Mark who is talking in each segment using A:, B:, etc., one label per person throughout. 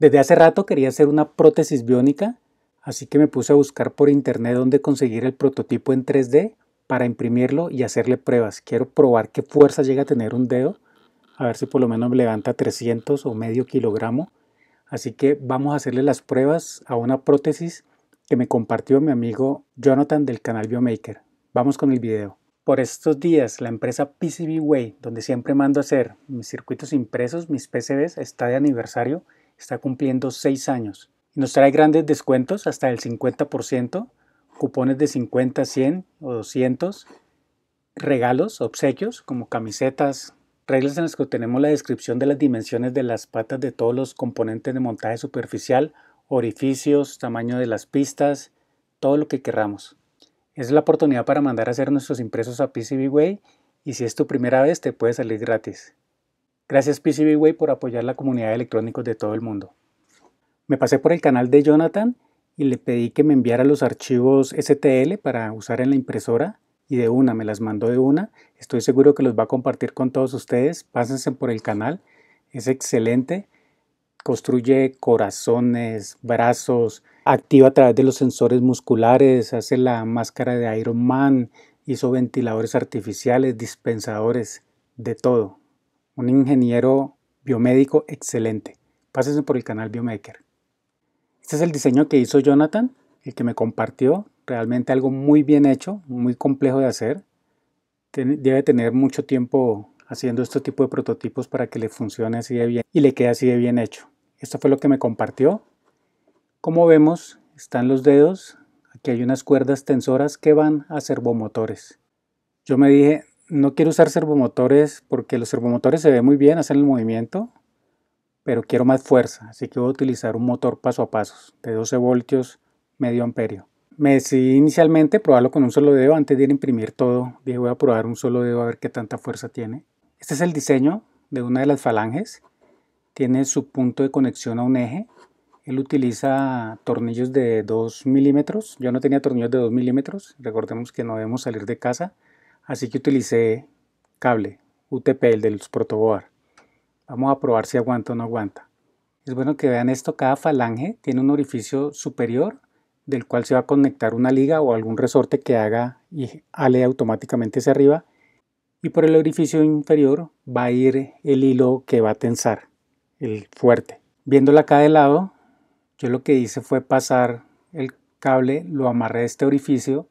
A: Desde hace rato quería hacer una prótesis biónica, así que me puse a buscar por internet dónde conseguir el prototipo en 3D para imprimirlo y hacerle pruebas. Quiero probar qué fuerza llega a tener un dedo, a ver si por lo menos me levanta 300 o medio kilogramo. Así que vamos a hacerle las pruebas a una prótesis que me compartió mi amigo Jonathan del canal Biomaker. Vamos con el video. Por estos días, la empresa PCBWay, donde siempre mando a hacer mis circuitos impresos, mis PCBs, está de aniversario está cumpliendo 6 años nos trae grandes descuentos hasta el 50%, cupones de 50, 100 o 200, regalos, obsequios como camisetas, reglas en las que tenemos la descripción de las dimensiones de las patas de todos los componentes de montaje superficial, orificios, tamaño de las pistas, todo lo que queramos. Es la oportunidad para mandar a hacer nuestros impresos a PCBWay y si es tu primera vez te puede salir gratis. Gracias PCBWay por apoyar la comunidad de electrónicos de todo el mundo. Me pasé por el canal de Jonathan y le pedí que me enviara los archivos STL para usar en la impresora y de una me las mandó de una. Estoy seguro que los va a compartir con todos ustedes. Pásense por el canal, es excelente. Construye corazones, brazos, activa a través de los sensores musculares, hace la máscara de Iron Man, hizo ventiladores artificiales, dispensadores, de todo un ingeniero biomédico excelente. Pásense por el canal Biomaker. Este es el diseño que hizo Jonathan, el que me compartió. Realmente algo muy bien hecho, muy complejo de hacer. Debe tener mucho tiempo haciendo este tipo de prototipos para que le funcione así de bien y le quede así de bien hecho. Esto fue lo que me compartió. Como vemos, están los dedos. Aquí hay unas cuerdas tensoras que van a servomotores. Yo me dije, no quiero usar servomotores porque los servomotores se ven muy bien, hacen el movimiento, pero quiero más fuerza, así que voy a utilizar un motor paso a paso de 12 voltios, medio amperio. Me decidí inicialmente probarlo con un solo dedo antes de ir a imprimir todo. Dije voy a probar un solo dedo a ver qué tanta fuerza tiene. Este es el diseño de una de las falanges. Tiene su punto de conexión a un eje. Él utiliza tornillos de 2 milímetros. Yo no tenía tornillos de 2 milímetros. Recordemos que no debemos salir de casa. Así que utilicé cable UTP, el de los protoboard. Vamos a probar si aguanta o no aguanta. Es bueno que vean esto, cada falange tiene un orificio superior del cual se va a conectar una liga o algún resorte que haga y ale automáticamente hacia arriba y por el orificio inferior va a ir el hilo que va a tensar, el fuerte. Viéndola acá de lado, yo lo que hice fue pasar el cable, lo amarré a este orificio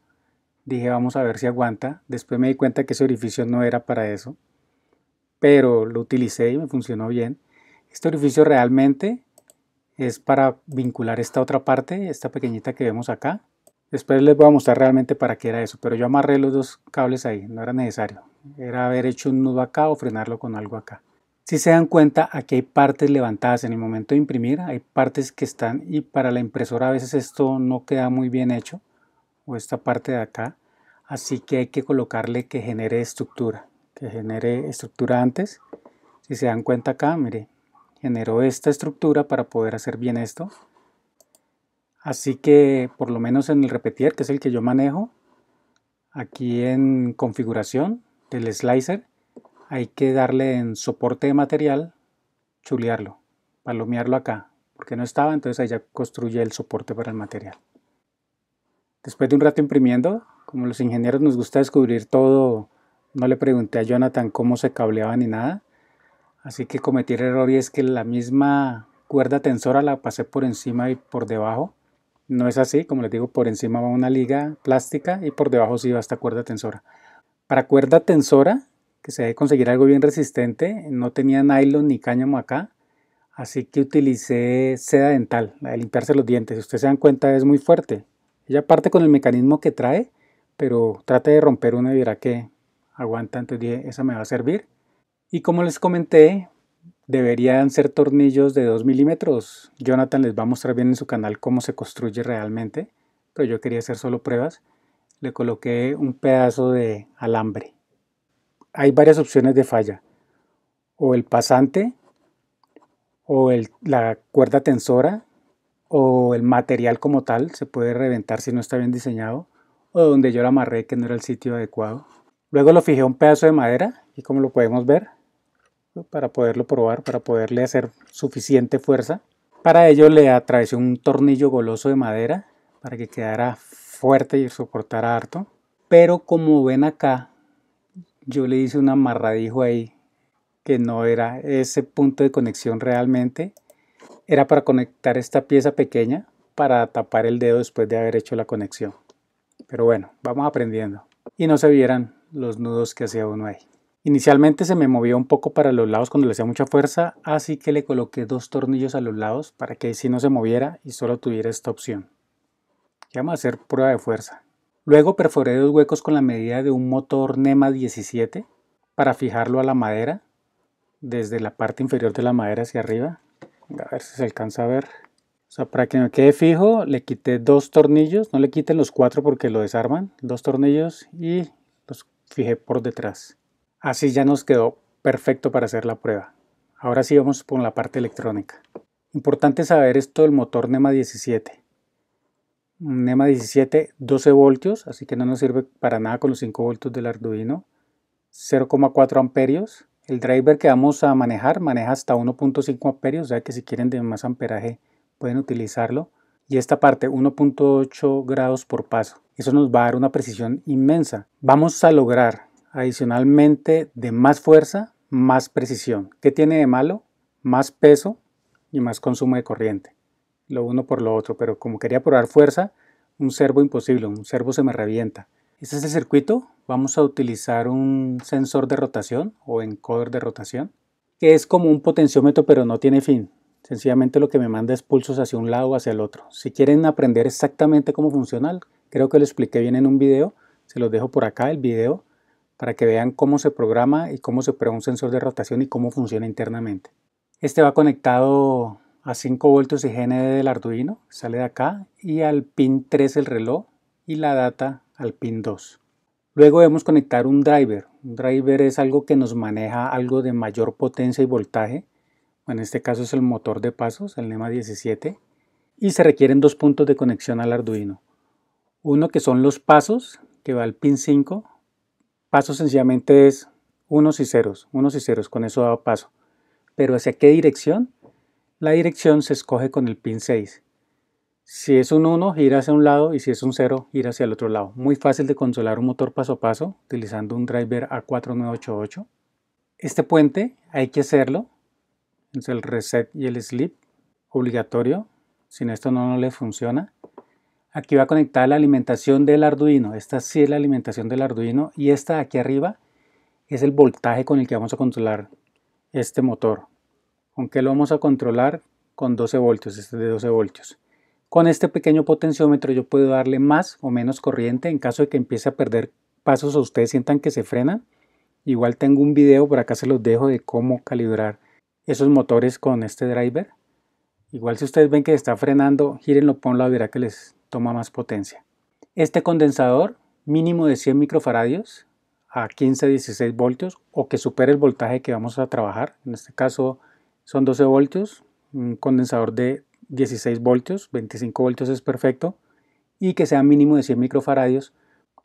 A: Dije, vamos a ver si aguanta. Después me di cuenta que ese orificio no era para eso, pero lo utilicé y me funcionó bien. Este orificio realmente es para vincular esta otra parte, esta pequeñita que vemos acá. Después les voy a mostrar realmente para qué era eso, pero yo amarré los dos cables ahí, no era necesario. Era haber hecho un nudo acá o frenarlo con algo acá. Si se dan cuenta, aquí hay partes levantadas en el momento de imprimir, hay partes que están y para la impresora a veces esto no queda muy bien hecho o esta parte de acá. Así que hay que colocarle que genere estructura, que genere estructura antes. Si se dan cuenta acá, mire, generó esta estructura para poder hacer bien esto. Así que por lo menos en el repetir, que es el que yo manejo, aquí en configuración del slicer, hay que darle en soporte de material, chulearlo, palomearlo acá, porque no estaba, entonces ahí ya construye el soporte para el material. Después de un rato imprimiendo, como los ingenieros nos gusta descubrir todo, no le pregunté a Jonathan cómo se cableaba ni nada. Así que cometí el error y es que la misma cuerda tensora la pasé por encima y por debajo. No es así, como les digo, por encima va una liga plástica y por debajo sí va esta cuerda tensora. Para cuerda tensora, que se debe conseguir algo bien resistente, no tenía nylon ni cáñamo acá, así que utilicé seda dental, la de limpiarse los dientes. Si ustedes se dan cuenta, es muy fuerte, ella parte con el mecanismo que trae, pero trate de romper una y verá que aguanta. Entonces dije, esa me va a servir. Y como les comenté, deberían ser tornillos de 2 milímetros. Jonathan les va a mostrar bien en su canal cómo se construye realmente, pero yo quería hacer solo pruebas. Le coloqué un pedazo de alambre. Hay varias opciones de falla. O el pasante, o la cuerda tensora, o el material como tal se puede reventar si no está bien diseñado, o donde yo la amarré que no era el sitio adecuado. Luego lo fijé a un pedazo de madera y como lo podemos ver, para poderlo probar, para poderle hacer suficiente fuerza. Para ello le atravesé un tornillo goloso de madera para que quedara fuerte y soportara harto. Pero como ven acá, yo le hice un amarradijo ahí que no era ese punto de conexión realmente era para conectar esta pieza pequeña para tapar el dedo después de haber hecho la conexión. Pero bueno, vamos aprendiendo. Y no se vieran los nudos que hacía uno ahí. Inicialmente se me movía un poco para los lados cuando le hacía mucha fuerza, así que le coloqué dos tornillos a los lados para que si no se moviera y solo tuviera esta opción. vamos a hacer prueba de fuerza. Luego perforé dos huecos con la medida de un motor NEMA 17 para fijarlo a la madera, desde la parte inferior de la madera hacia arriba, a ver si se alcanza a ver. O sea, para que me quede fijo, le quité dos tornillos, no le quiten los cuatro porque lo desarman, dos tornillos y los fijé por detrás. Así ya nos quedó perfecto para hacer la prueba. Ahora sí vamos con la parte electrónica. Importante saber esto del motor NEMA 17. NEMA 17, 12 voltios, así que no nos sirve para nada con los 5 voltios del Arduino. 0,4 amperios el driver que vamos a manejar maneja hasta 1.5 amperios, o sea que si quieren de más amperaje pueden utilizarlo. Y esta parte 1.8 grados por paso. Eso nos va a dar una precisión inmensa. Vamos a lograr adicionalmente de más fuerza, más precisión. ¿Qué tiene de malo? Más peso y más consumo de corriente. Lo uno por lo otro, pero como quería probar fuerza, un servo imposible, un servo se me revienta. Este es el circuito. Vamos a utilizar un sensor de rotación o encoder de rotación, que es como un potenciómetro pero no tiene fin. Sencillamente lo que me manda es pulsos hacia un lado o hacia el otro. Si quieren aprender exactamente cómo funciona, creo que lo expliqué bien en un video. Se los dejo por acá el video para que vean cómo se programa y cómo se prueba un sensor de rotación y cómo funciona internamente. Este va conectado a 5 voltios y GND del Arduino, sale de acá, y al pin 3 el reloj y la data al pin 2. Luego debemos conectar un driver. Un driver es algo que nos maneja algo de mayor potencia y voltaje. En este caso es el motor de pasos, el NEMA 17. Y se requieren dos puntos de conexión al Arduino. Uno que son los pasos, que va al pin 5. Pasos sencillamente es unos y ceros, unos y ceros, con eso da paso. Pero ¿hacia qué dirección? La dirección se escoge con el pin 6. Si es un 1, gira hacia un lado y si es un 0, gira hacia el otro lado. Muy fácil de controlar un motor paso a paso utilizando un driver A4988. Este puente hay que hacerlo, es el reset y el slip obligatorio, sin esto no, le funciona. Aquí va a conectar la alimentación del Arduino, esta sí es la alimentación del Arduino y esta aquí arriba es el voltaje con el que vamos a controlar este motor. Aunque lo vamos a controlar con 12 voltios, este de 12 voltios. Con este pequeño potenciómetro yo puedo darle más o menos corriente en caso de que empiece a perder pasos o ustedes sientan que se frena. Igual tengo un video, por acá se los dejo de cómo calibrar esos motores con este driver. Igual si ustedes ven que está frenando, gírenlo, ponlo, verá que les toma más potencia. Este condensador mínimo de 100 microfaradios a 15-16 voltios o que supere el voltaje que vamos a trabajar. En este caso son 12 voltios, un condensador de 16 voltios, 25 voltios es perfecto, y que sea mínimo de 100 microfaradios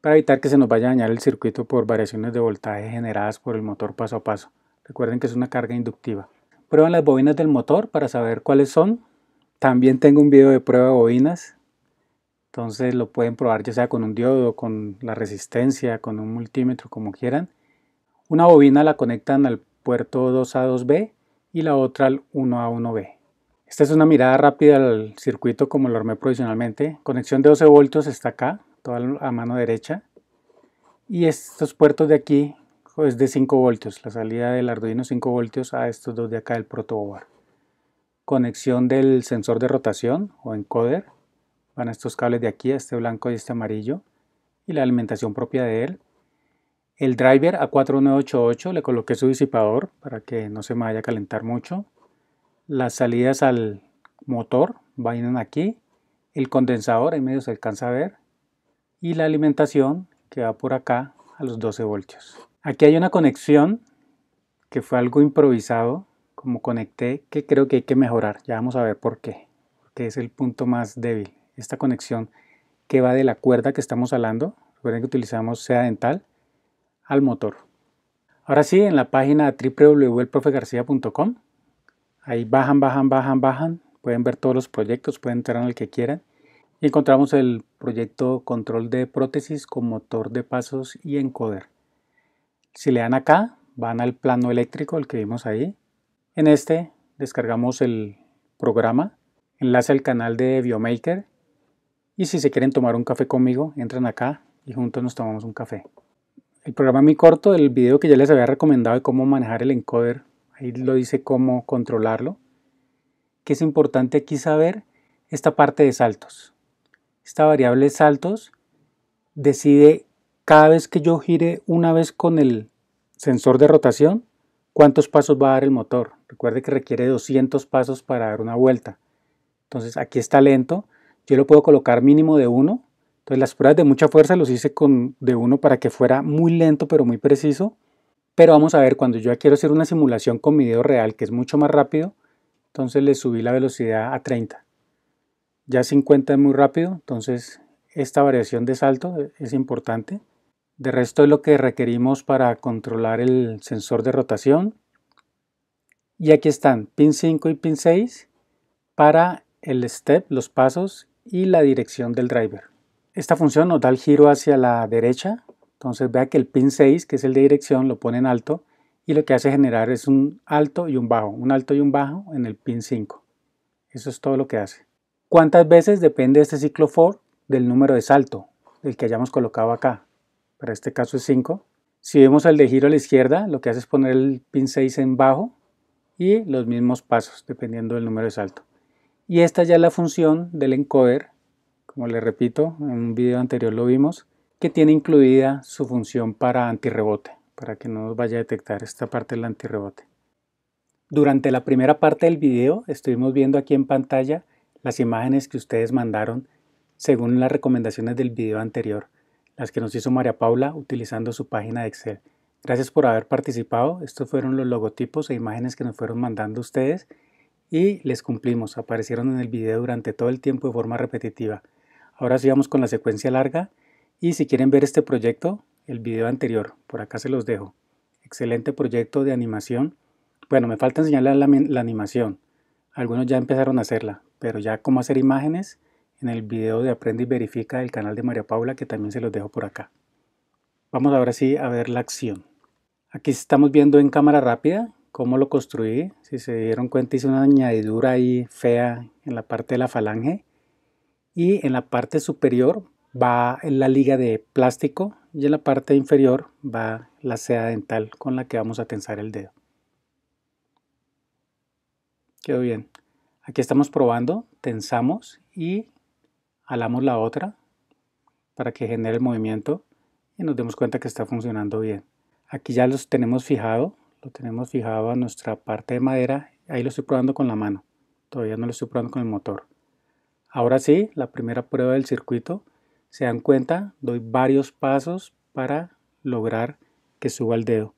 A: para evitar que se nos vaya a dañar el circuito por variaciones de voltaje generadas por el motor paso a paso. Recuerden que es una carga inductiva. Prueban las bobinas del motor para saber cuáles son. También tengo un video de prueba de bobinas. Entonces lo pueden probar ya sea con un diodo, con la resistencia, con un multímetro, como quieran. Una bobina la conectan al puerto 2A2B y la otra al 1A1B. Esta es una mirada rápida al circuito como lo armé provisionalmente. Conexión de 12 voltios está acá, toda a mano derecha. Y estos puertos de aquí es pues, de 5 voltios, la salida del Arduino 5 voltios a estos dos de acá del protoboard. Conexión del sensor de rotación o encoder. Van estos cables de aquí, este blanco y este amarillo. Y la alimentación propia de él. El driver A4988 le coloqué su disipador para que no se me vaya a calentar mucho las salidas al motor vienen aquí, el condensador, en medio se alcanza a ver, y la alimentación que va por acá a los 12 voltios. Aquí hay una conexión que fue algo improvisado, como conecté, que creo que hay que mejorar. Ya vamos a ver por qué, porque es el punto más débil. Esta conexión que va de la cuerda que estamos hablando, recuerden que utilizamos sea dental, al motor. Ahora sí, en la página www.elprofegarcia.com Ahí bajan, bajan, bajan, bajan. Pueden ver todos los proyectos, pueden entrar en el que quieran. Y encontramos el proyecto control de prótesis con motor de pasos y encoder. Si le dan acá, van al plano eléctrico, el que vimos ahí. En este descargamos el programa, enlace al canal de Biomaker. Y si se quieren tomar un café conmigo, entran acá y juntos nos tomamos un café. El programa es muy corto, el video que ya les había recomendado de cómo manejar el encoder ahí lo dice cómo controlarlo, que es importante aquí saber esta parte de saltos. Esta variable de saltos decide cada vez que yo gire una vez con el sensor de rotación, cuántos pasos va a dar el motor. Recuerde que requiere 200 pasos para dar una vuelta. Entonces aquí está lento, yo lo puedo colocar mínimo de 1. Entonces las pruebas de mucha fuerza los hice con de 1 para que fuera muy lento pero muy preciso. Pero vamos a ver, cuando yo quiero hacer una simulación con mi dedo real, que es mucho más rápido, entonces le subí la velocidad a 30. Ya 50 es muy rápido, entonces esta variación de salto es importante. De resto es lo que requerimos para controlar el sensor de rotación. Y aquí están pin 5 y pin 6 para el step, los pasos y la dirección del driver. Esta función nos da el giro hacia la derecha entonces vea que el pin 6, que es el de dirección, lo pone en alto y lo que hace generar es un alto y un bajo, un alto y un bajo en el pin 5. Eso es todo lo que hace. ¿Cuántas veces depende este ciclo for del número de salto, El que hayamos colocado acá? Para este caso es 5. Si vemos el de giro a la izquierda, lo que hace es poner el pin 6 en bajo y los mismos pasos, dependiendo del número de salto. Y esta ya es la función del encoder, como le repito, en un video anterior lo vimos, que tiene incluida su función para antirrebote, para que no nos vaya a detectar esta parte del antirrebote. Durante la primera parte del video estuvimos viendo aquí en pantalla las imágenes que ustedes mandaron según las recomendaciones del video anterior, las que nos hizo María Paula utilizando su página de Excel. Gracias por haber participado. Estos fueron los logotipos e imágenes que nos fueron mandando ustedes y les cumplimos. Aparecieron en el video durante todo el tiempo de forma repetitiva. Ahora sigamos con la secuencia larga y si quieren ver este proyecto, el video anterior, por acá se los dejo. Excelente proyecto de animación. Bueno, me falta enseñarles la, animación. Algunos ya empezaron a hacerla, pero ya cómo hacer imágenes en el video de Aprende y Verifica del canal de María Paula, que también se los dejo por acá. Vamos ahora sí a ver la acción. Aquí estamos viendo en cámara rápida cómo lo construí. Si se dieron cuenta hice una añadidura ahí fea en la parte de la falange. Y en la parte superior va en la liga de plástico y en la parte inferior va la seda dental con la que vamos a tensar el dedo. Quedó bien. Aquí estamos probando, tensamos y alamos la otra para que genere el movimiento y nos demos cuenta que está funcionando bien. Aquí ya los tenemos fijado, lo tenemos fijado a nuestra parte de madera, ahí lo estoy probando con la mano, todavía no lo estoy probando con el motor. Ahora sí, la primera prueba del circuito, se dan cuenta, doy varios pasos para lograr que suba el dedo.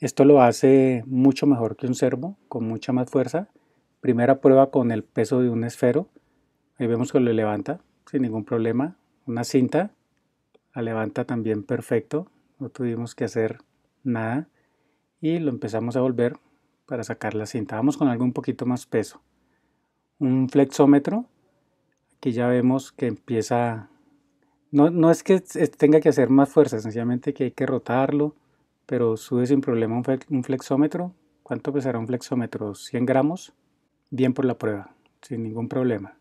A: Esto lo hace mucho mejor que un servo, con mucha más fuerza. Primera prueba con el peso de un esfero. Ahí vemos que lo levanta sin ningún problema. Una cinta la levanta también perfecto. No tuvimos que hacer nada. Y lo empezamos a volver para sacar la cinta. Vamos con algo un poquito más peso. Un flexómetro. Aquí ya vemos que empieza no, es que tenga que hacer más fuerza, sencillamente que hay que rotarlo, pero sube sin problema un, un flexómetro. ¿Cuánto pesará un flexómetro? 100 gramos. Bien por la prueba, sin ningún problema.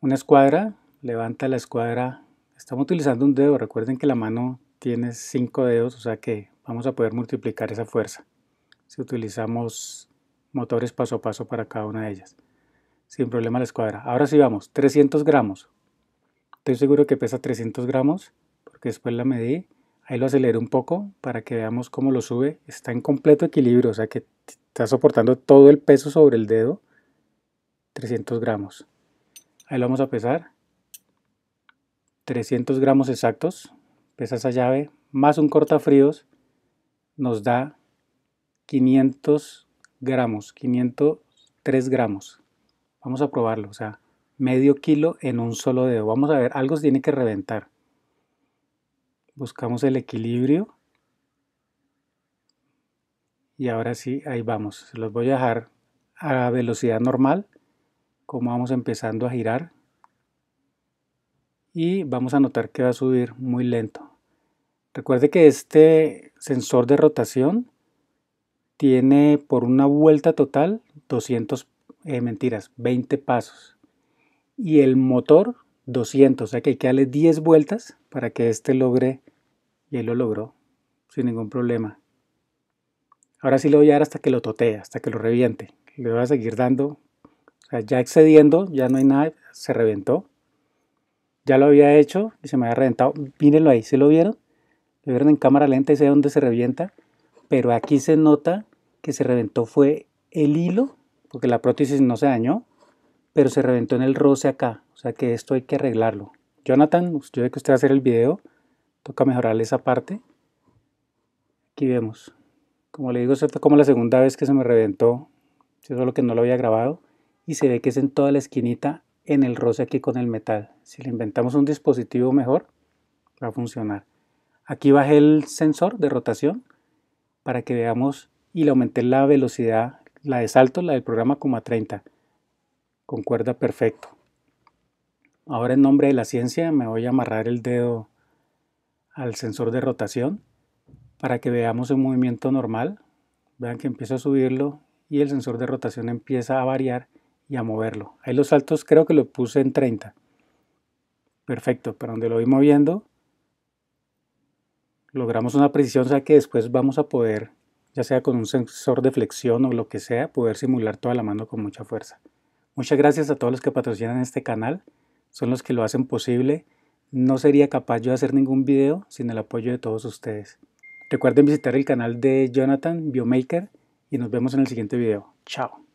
A: Una escuadra, levanta la escuadra. Estamos utilizando un dedo, recuerden que la mano tiene 5 dedos, o sea que vamos a poder multiplicar esa fuerza si utilizamos motores paso a paso para cada una de ellas. Sin problema la escuadra. Ahora sí vamos, 300 gramos, Estoy seguro que pesa 300 gramos porque después la medí. Ahí lo acelero un poco para que veamos cómo lo sube. Está en completo equilibrio, o sea que está soportando todo el peso sobre el dedo. 300 gramos. Ahí lo vamos a pesar. 300 gramos exactos. Pesa esa llave. Más un cortafríos nos da 500 gramos. 503 gramos. Vamos a probarlo. O sea, medio kilo en un solo dedo. Vamos a ver, algo se tiene que reventar. Buscamos el equilibrio. Y ahora sí, ahí vamos. Se los voy a dejar a velocidad normal, como vamos empezando a girar. Y vamos a notar que va a subir muy lento. Recuerde que este sensor de rotación tiene por una vuelta total 200, eh, mentiras, 20 pasos y el motor 200, o sea que hay que darle 10 vueltas para que este logre, y él lo logró sin ningún problema. Ahora sí lo voy a dar hasta que lo totee, hasta que lo reviente. Le voy a seguir dando, o sea, ya excediendo, ya no hay nada, se reventó. Ya lo había hecho y se me había reventado. Mírenlo ahí, ¿se lo vieron? Lo vieron en cámara lenta y sé dónde se revienta. Pero aquí se nota que se reventó fue el hilo, porque la prótesis no se dañó, pero se reventó en el roce acá, o sea que esto hay que arreglarlo. Jonathan, pues, yo de que usted va a hacer el video, toca mejorarle esa parte. Aquí vemos. Como le digo, esto como la segunda vez que se me reventó, eso es lo que no lo había grabado, y se ve que es en toda la esquinita en el roce aquí con el metal. Si le inventamos un dispositivo mejor, va a funcionar. Aquí bajé el sensor de rotación para que veamos y le aumenté la velocidad, la de salto, la del programa como a 30 concuerda perfecto. Ahora en nombre de la ciencia me voy a amarrar el dedo al sensor de rotación para que veamos un movimiento normal. Vean que empiezo a subirlo y el sensor de rotación empieza a variar y a moverlo. Ahí los saltos creo que lo puse en 30. Perfecto, pero donde lo voy moviendo logramos una precisión, o sea que después vamos a poder, ya sea con un sensor de flexión o lo que sea, poder simular toda la mano con mucha fuerza. Muchas gracias a todos los que patrocinan este canal, son los que lo hacen posible. No sería capaz yo de hacer ningún video sin el apoyo de todos ustedes. Recuerden visitar el canal de Jonathan Biomaker y nos vemos en el siguiente video. Chao.